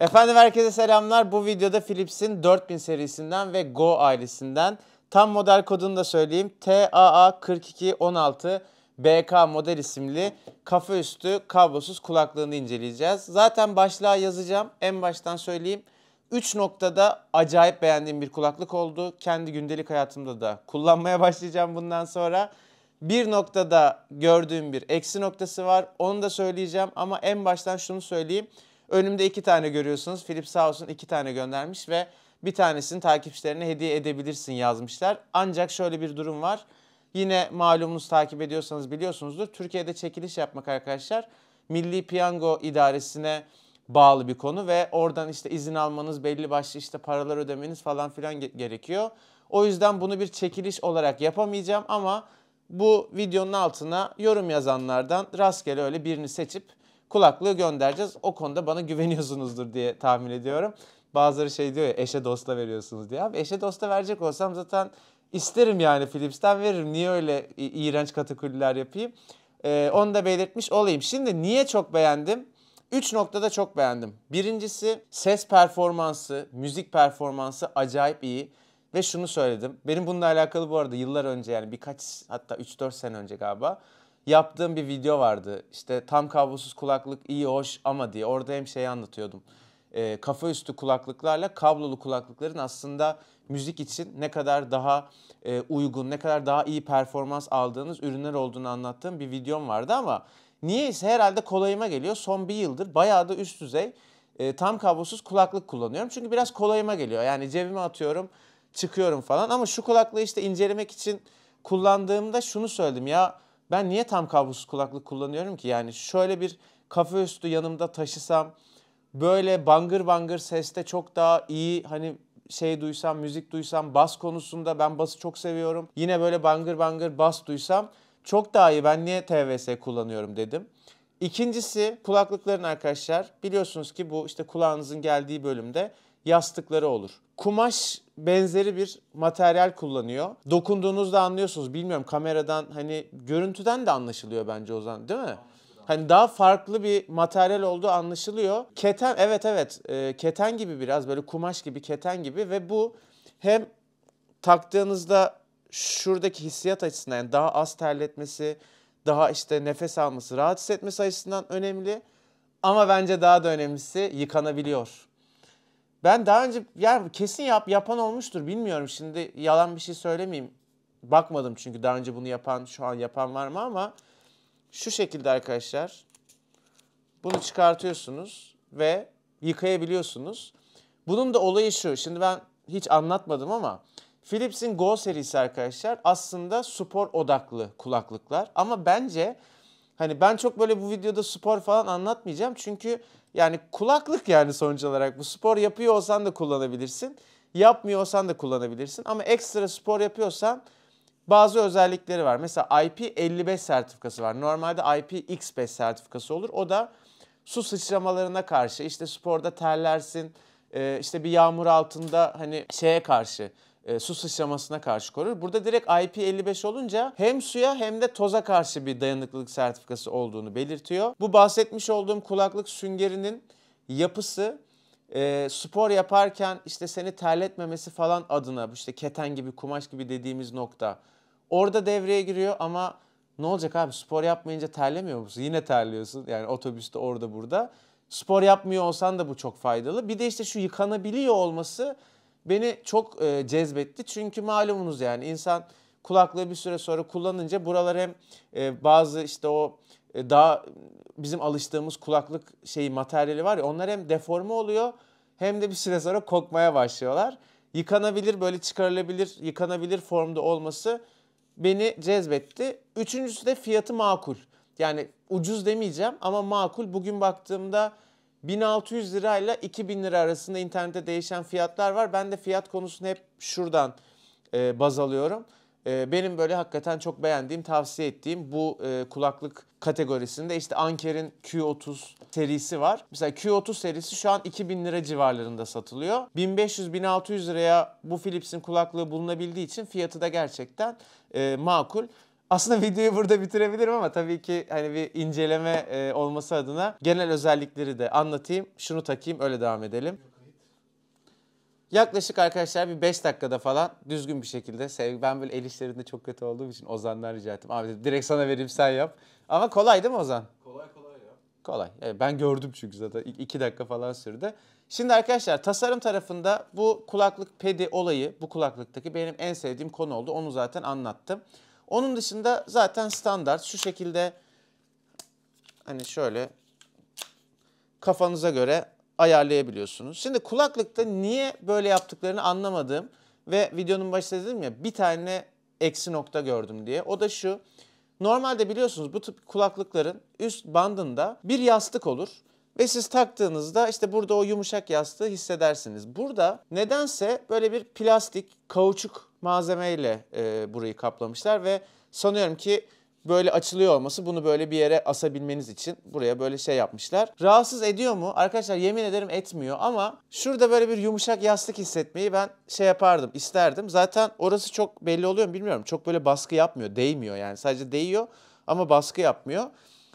Efendim herkese selamlar. Bu videoda Philips'in 4000 serisinden ve Go ailesinden tam model kodunu da söyleyeyim. TAA4216 BK model isimli kafa üstü kablosuz kulaklığını inceleyeceğiz. Zaten başlığa yazacağım. En baştan söyleyeyim. 3 noktada acayip beğendiğim bir kulaklık oldu. Kendi gündelik hayatımda da kullanmaya başlayacağım bundan sonra. Bir noktada gördüğüm bir eksi noktası var. Onu da söyleyeceğim ama en baştan şunu söyleyeyim. Önümde iki tane görüyorsunuz. Philip sağ olsun iki tane göndermiş ve bir tanesini takipçilerine hediye edebilirsin yazmışlar. Ancak şöyle bir durum var. Yine malumunuz takip ediyorsanız biliyorsunuzdur. Türkiye'de çekiliş yapmak arkadaşlar Milli Piyango İdaresi'ne bağlı bir konu ve oradan işte izin almanız, belli başlı işte paralar ödemeniz falan filan gerekiyor. O yüzden bunu bir çekiliş olarak yapamayacağım ama bu videonun altına yorum yazanlardan rastgele öyle birini seçip kulaklığı göndereceğiz. O konuda bana güveniyorsunuzdur diye tahmin ediyorum. Bazıları şey diyor ya eşe dosta veriyorsunuz diye. Abi eşe dosta verecek olsam zaten isterim yani Philips'ten veririm. Niye öyle iğrenç kataküller yapayım? Ee, onu da belirtmiş olayım. Şimdi niye çok beğendim? Üç noktada çok beğendim. Birincisi ses performansı, müzik performansı acayip iyi. Ve şunu söyledim. Benim bununla alakalı bu arada yıllar önce yani birkaç hatta 3-4 sene önce galiba yaptığım bir video vardı. İşte tam kablosuz kulaklık iyi hoş ama diye orada hem şeyi anlatıyordum. E, kafa üstü kulaklıklarla kablolu kulaklıkların aslında müzik için ne kadar daha e, uygun, ne kadar daha iyi performans aldığınız ürünler olduğunu anlattığım bir videom vardı ama niyeyse herhalde kolayıma geliyor. Son bir yıldır bayağı da üst düzey e, tam kablosuz kulaklık kullanıyorum. Çünkü biraz kolayıma geliyor. Yani cebime atıyorum, çıkıyorum falan ama şu kulaklığı işte incelemek için kullandığımda şunu söyledim ya ben niye tam kablosuz kulaklık kullanıyorum ki? Yani şöyle bir kafe üstü yanımda taşısam, böyle bangır bangır seste çok daha iyi hani şey duysam, müzik duysam, bas konusunda ben bası çok seviyorum. Yine böyle bangır bangır bas duysam çok daha iyi. Ben niye TVS kullanıyorum dedim. İkincisi kulaklıkların arkadaşlar biliyorsunuz ki bu işte kulağınızın geldiği bölümde yastıkları olur. Kumaş benzeri bir materyal kullanıyor. Dokunduğunuzda anlıyorsunuz. Bilmiyorum kameradan hani görüntüden de anlaşılıyor bence o zaman, değil mi? Hani daha farklı bir materyal olduğu anlaşılıyor. Keten evet evet e, keten gibi biraz böyle kumaş gibi keten gibi ve bu hem taktığınızda şuradaki hissiyat açısından yani daha az terletmesi, daha işte nefes alması, rahat hissetmesi açısından önemli. Ama bence daha da önemlisi yıkanabiliyor. Ben daha önce ya kesin yap yapan olmuştur bilmiyorum şimdi yalan bir şey söylemeyeyim. Bakmadım çünkü daha önce bunu yapan şu an yapan var mı ama şu şekilde arkadaşlar. Bunu çıkartıyorsunuz ve yıkayabiliyorsunuz. Bunun da olayı şu. Şimdi ben hiç anlatmadım ama Philips'in Go serisi arkadaşlar aslında spor odaklı kulaklıklar ama bence Hani ben çok böyle bu videoda spor falan anlatmayacağım. Çünkü yani kulaklık yani sonuç olarak bu spor yapıyor olsan da kullanabilirsin. Yapmıyor olsan da kullanabilirsin. Ama ekstra spor yapıyorsan bazı özellikleri var. Mesela IP55 sertifikası var. Normalde IPX5 sertifikası olur. O da su sıçramalarına karşı işte sporda terlersin, e, işte bir yağmur altında hani şeye karşı e, su sıçramasına karşı korur. Burada direkt IP55 olunca hem suya hem de toza karşı bir dayanıklılık sertifikası olduğunu belirtiyor. Bu bahsetmiş olduğum kulaklık süngerinin yapısı e, spor yaparken işte seni terletmemesi falan adına bu işte keten gibi kumaş gibi dediğimiz nokta orada devreye giriyor ama ne olacak abi spor yapmayınca terlemiyor musun? Yine terliyorsun yani otobüste orada burada. Spor yapmıyor olsan da bu çok faydalı. Bir de işte şu yıkanabiliyor olması beni çok e, cezbetti. Çünkü malumunuz yani insan kulaklığı bir süre sonra kullanınca buralar hem e, bazı işte o e, daha bizim alıştığımız kulaklık şeyi materyali var ya onlar hem deforme oluyor hem de bir süre sonra kokmaya başlıyorlar. Yıkanabilir böyle çıkarılabilir yıkanabilir formda olması beni cezbetti. Üçüncüsü de fiyatı makul. Yani ucuz demeyeceğim ama makul. Bugün baktığımda 1600 lirayla 2000 lira arasında internette değişen fiyatlar var. Ben de fiyat konusunu hep şuradan e, baz alıyorum. E, benim böyle hakikaten çok beğendiğim, tavsiye ettiğim bu e, kulaklık kategorisinde işte Anker'in Q30 serisi var. Mesela Q30 serisi şu an 2000 lira civarlarında satılıyor. 1500-1600 liraya bu Philips'in kulaklığı bulunabildiği için fiyatı da gerçekten e, makul. Aslında videoyu burada bitirebilirim ama tabii ki hani bir inceleme e, olması adına genel özellikleri de anlatayım. Şunu takayım öyle devam edelim. Yaklaşık arkadaşlar bir 5 dakikada falan düzgün bir şekilde sevgi. Ben böyle el işlerinde çok kötü olduğum için Ozan'dan rica ettim. Abi dedi, direkt sana vereyim sen yap. Ama kolay değil mi Ozan? Kolay kolay ya. Kolay. Evet, ben gördüm çünkü zaten 2 dakika falan sürdü. Şimdi arkadaşlar tasarım tarafında bu kulaklık pedi olayı bu kulaklıktaki benim en sevdiğim konu oldu. Onu zaten anlattım. Onun dışında zaten standart şu şekilde hani şöyle kafanıza göre ayarlayabiliyorsunuz. Şimdi kulaklıkta niye böyle yaptıklarını anlamadım ve videonun başında dedim ya bir tane eksi nokta gördüm diye. O da şu. Normalde biliyorsunuz bu tip kulaklıkların üst bandında bir yastık olur. Ve siz taktığınızda işte burada o yumuşak yastığı hissedersiniz. Burada nedense böyle bir plastik, kauçuk malzemeyle e, burayı kaplamışlar ve sanıyorum ki böyle açılıyor olması bunu böyle bir yere asabilmeniz için buraya böyle şey yapmışlar. Rahatsız ediyor mu? Arkadaşlar yemin ederim etmiyor ama şurada böyle bir yumuşak yastık hissetmeyi ben şey yapardım, isterdim. Zaten orası çok belli oluyor mu bilmiyorum. Çok böyle baskı yapmıyor, değmiyor yani. Sadece değiyor ama baskı yapmıyor.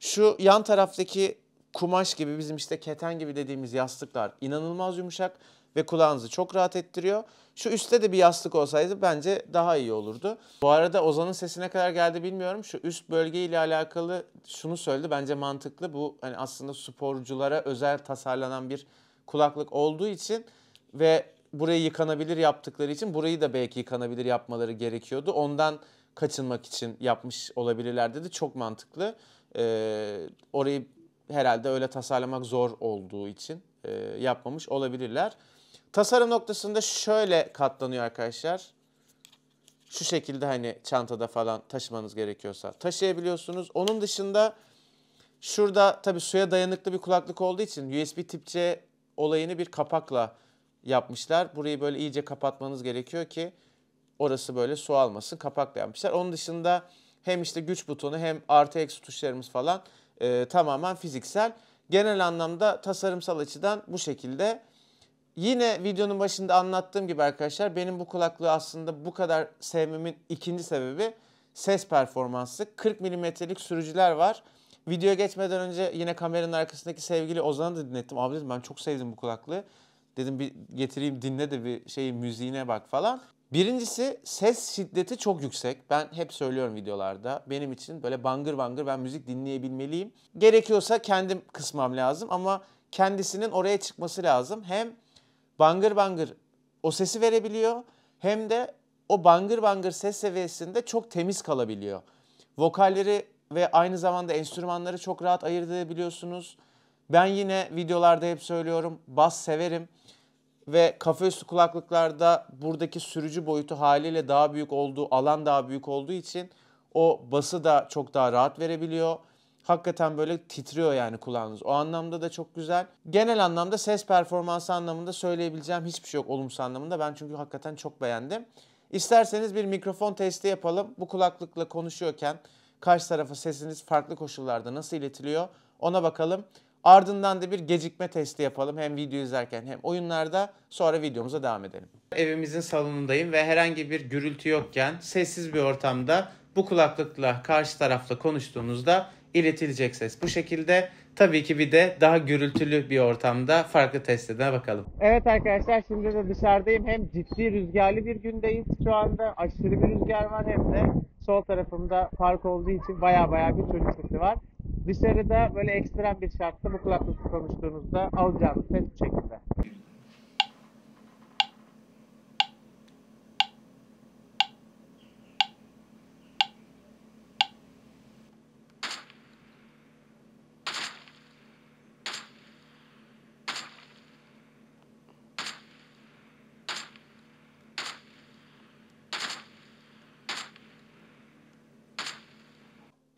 Şu yan taraftaki kumaş gibi bizim işte keten gibi dediğimiz yastıklar inanılmaz yumuşak ve kulağınızı çok rahat ettiriyor. Şu üstte de bir yastık olsaydı bence daha iyi olurdu. Bu arada Ozan'ın sesine kadar geldi bilmiyorum. Şu üst bölge ile alakalı şunu söyledi bence mantıklı. Bu hani aslında sporculara özel tasarlanan bir kulaklık olduğu için ve burayı yıkanabilir yaptıkları için burayı da belki yıkanabilir yapmaları gerekiyordu. Ondan kaçınmak için yapmış olabilirler dedi. Çok mantıklı. Ee, orayı herhalde öyle tasarlamak zor olduğu için e, yapmamış olabilirler. Tasarım noktasında şöyle katlanıyor arkadaşlar. Şu şekilde hani çantada falan taşımanız gerekiyorsa taşıyabiliyorsunuz. Onun dışında şurada tabii suya dayanıklı bir kulaklık olduğu için USB tip C olayını bir kapakla yapmışlar. Burayı böyle iyice kapatmanız gerekiyor ki orası böyle su almasın. Kapakla yapmışlar. Onun dışında hem işte güç butonu hem artı eksi tuşlarımız falan e, tamamen fiziksel. Genel anlamda tasarımsal açıdan bu şekilde Yine videonun başında anlattığım gibi arkadaşlar benim bu kulaklığı aslında bu kadar sevmemin ikinci sebebi ses performansı. 40 milimetrelik sürücüler var. Videoya geçmeden önce yine kameranın arkasındaki sevgili Ozan'ı da dinlettim. Abi dedim ben çok sevdim bu kulaklığı. Dedim bir getireyim dinle de bir şey müziğine bak falan. Birincisi ses şiddeti çok yüksek. Ben hep söylüyorum videolarda. Benim için böyle bangır bangır ben müzik dinleyebilmeliyim. Gerekiyorsa kendim kısmam lazım ama kendisinin oraya çıkması lazım. Hem bangır bangır o sesi verebiliyor hem de o bangır bangır ses seviyesinde çok temiz kalabiliyor. Vokalleri ve aynı zamanda enstrümanları çok rahat ayırt edebiliyorsunuz. Ben yine videolarda hep söylüyorum bas severim ve kafa üstü kulaklıklarda buradaki sürücü boyutu haliyle daha büyük olduğu, alan daha büyük olduğu için o bası da çok daha rahat verebiliyor hakikaten böyle titriyor yani kulağınız. O anlamda da çok güzel. Genel anlamda ses performansı anlamında söyleyebileceğim hiçbir şey yok olumsuz anlamında. Ben çünkü hakikaten çok beğendim. İsterseniz bir mikrofon testi yapalım. Bu kulaklıkla konuşuyorken karşı tarafa sesiniz farklı koşullarda nasıl iletiliyor ona bakalım. Ardından da bir gecikme testi yapalım hem video izlerken hem oyunlarda sonra videomuza devam edelim. Evimizin salonundayım ve herhangi bir gürültü yokken sessiz bir ortamda bu kulaklıkla karşı tarafla konuştuğunuzda iletilecek ses. Bu şekilde tabii ki bir de daha gürültülü bir ortamda farklı testlerine bakalım. Evet arkadaşlar şimdi de dışarıdayım. Hem ciddi rüzgarlı bir gündeyiz. Şu anda aşırı bir rüzgar var hem de sol tarafımda park olduğu için baya baya bir çocuk sesi var. Dışarıda böyle ekstrem bir şartta bu kulaklıkla konuştuğunuzda alacağınız ses bu şekilde.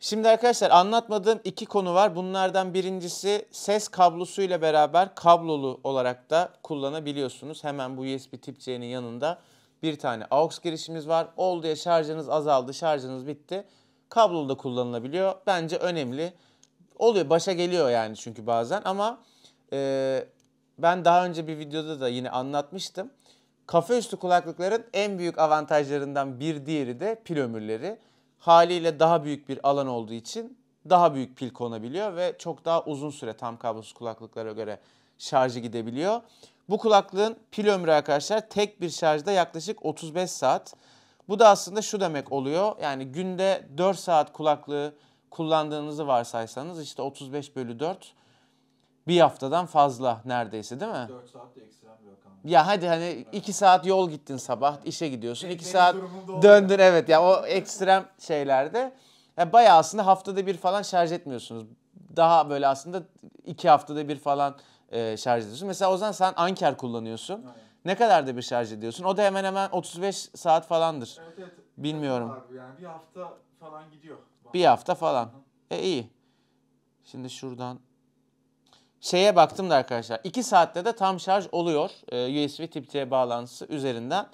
Şimdi arkadaşlar anlatmadığım iki konu var. Bunlardan birincisi ses kablosuyla beraber kablolu olarak da kullanabiliyorsunuz. Hemen bu USB tip C'nin yanında bir tane AUX girişimiz var. Oldu ya şarjınız azaldı, şarjınız bitti. Kablolu da kullanılabiliyor. Bence önemli. Oluyor, başa geliyor yani çünkü bazen ama e, ben daha önce bir videoda da yine anlatmıştım. Kafe üstü kulaklıkların en büyük avantajlarından bir diğeri de pil ömürleri haliyle daha büyük bir alan olduğu için daha büyük pil konabiliyor ve çok daha uzun süre tam kablosuz kulaklıklara göre şarjı gidebiliyor. Bu kulaklığın pil ömrü arkadaşlar tek bir şarjda yaklaşık 35 saat. Bu da aslında şu demek oluyor. Yani günde 4 saat kulaklığı kullandığınızı varsaysanız işte 35 bölü 4 bir haftadan fazla neredeyse değil mi? 4 saat de ekstrem bir rakam. Ya hadi hani 2 saat yol gittin sabah işe gidiyorsun. 2 saat döndün evet ya o ekstrem şeylerde. Yani bayağı aslında haftada bir falan şarj etmiyorsunuz. Daha böyle aslında 2 haftada bir falan e, şarj ediyorsun. Mesela o zaman sen Anker kullanıyorsun. Aynen. Ne kadar da bir şarj ediyorsun? O da hemen hemen 35 saat falandır. Evet evet. Bilmiyorum. yani bir hafta falan gidiyor. Bir hafta falan. E iyi. Şimdi şuradan şeye baktım da arkadaşlar 2 saatte de tam şarj oluyor e, USB Tip-C bağlantısı üzerinden.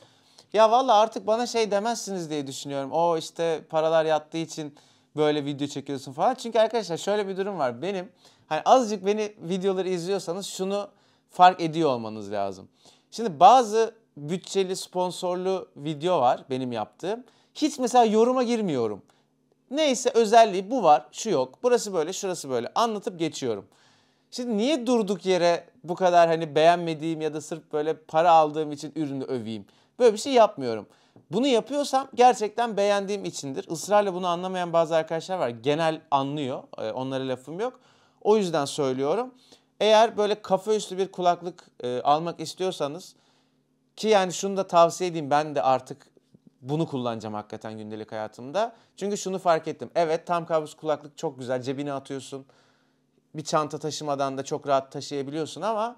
Ya valla artık bana şey demezsiniz diye düşünüyorum. O işte paralar yattığı için böyle video çekiyorsun falan. Çünkü arkadaşlar şöyle bir durum var. Benim hani azıcık beni videoları izliyorsanız şunu fark ediyor olmanız lazım. Şimdi bazı bütçeli sponsorlu video var benim yaptığım. Hiç mesela yoruma girmiyorum. Neyse özelliği bu var, şu yok, burası böyle, şurası böyle anlatıp geçiyorum. Şimdi niye durduk yere bu kadar hani beğenmediğim ya da sırf böyle para aldığım için ürünü öveyim? Böyle bir şey yapmıyorum. Bunu yapıyorsam gerçekten beğendiğim içindir. Israrla bunu anlamayan bazı arkadaşlar var. Genel anlıyor. Ee, onlara lafım yok. O yüzden söylüyorum. Eğer böyle kafa üstü bir kulaklık e, almak istiyorsanız ki yani şunu da tavsiye edeyim ben de artık bunu kullanacağım hakikaten gündelik hayatımda. Çünkü şunu fark ettim. Evet tam kablosuz kulaklık çok güzel. Cebine atıyorsun bir çanta taşımadan da çok rahat taşıyabiliyorsun ama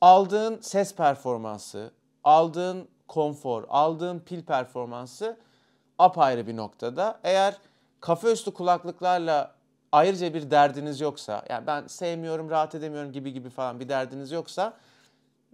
aldığın ses performansı, aldığın konfor, aldığın pil performansı apayrı bir noktada. Eğer kafa üstü kulaklıklarla ayrıca bir derdiniz yoksa, yani ben sevmiyorum, rahat edemiyorum gibi gibi falan bir derdiniz yoksa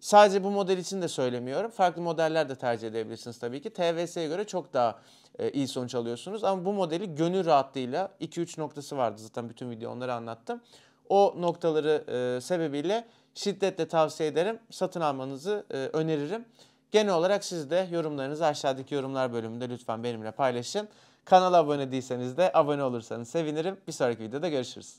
sadece bu model için de söylemiyorum. Farklı modeller de tercih edebilirsiniz tabii ki. TVS'ye göre çok daha e, iyi sonuç alıyorsunuz ama bu modeli gönül rahatlığıyla 2-3 noktası vardı zaten bütün video onları anlattım. O noktaları e, sebebiyle şiddetle tavsiye ederim. Satın almanızı e, öneririm. Genel olarak siz de yorumlarınızı aşağıdaki yorumlar bölümünde lütfen benimle paylaşın. Kanala abone değilseniz de abone olursanız sevinirim. Bir sonraki videoda görüşürüz.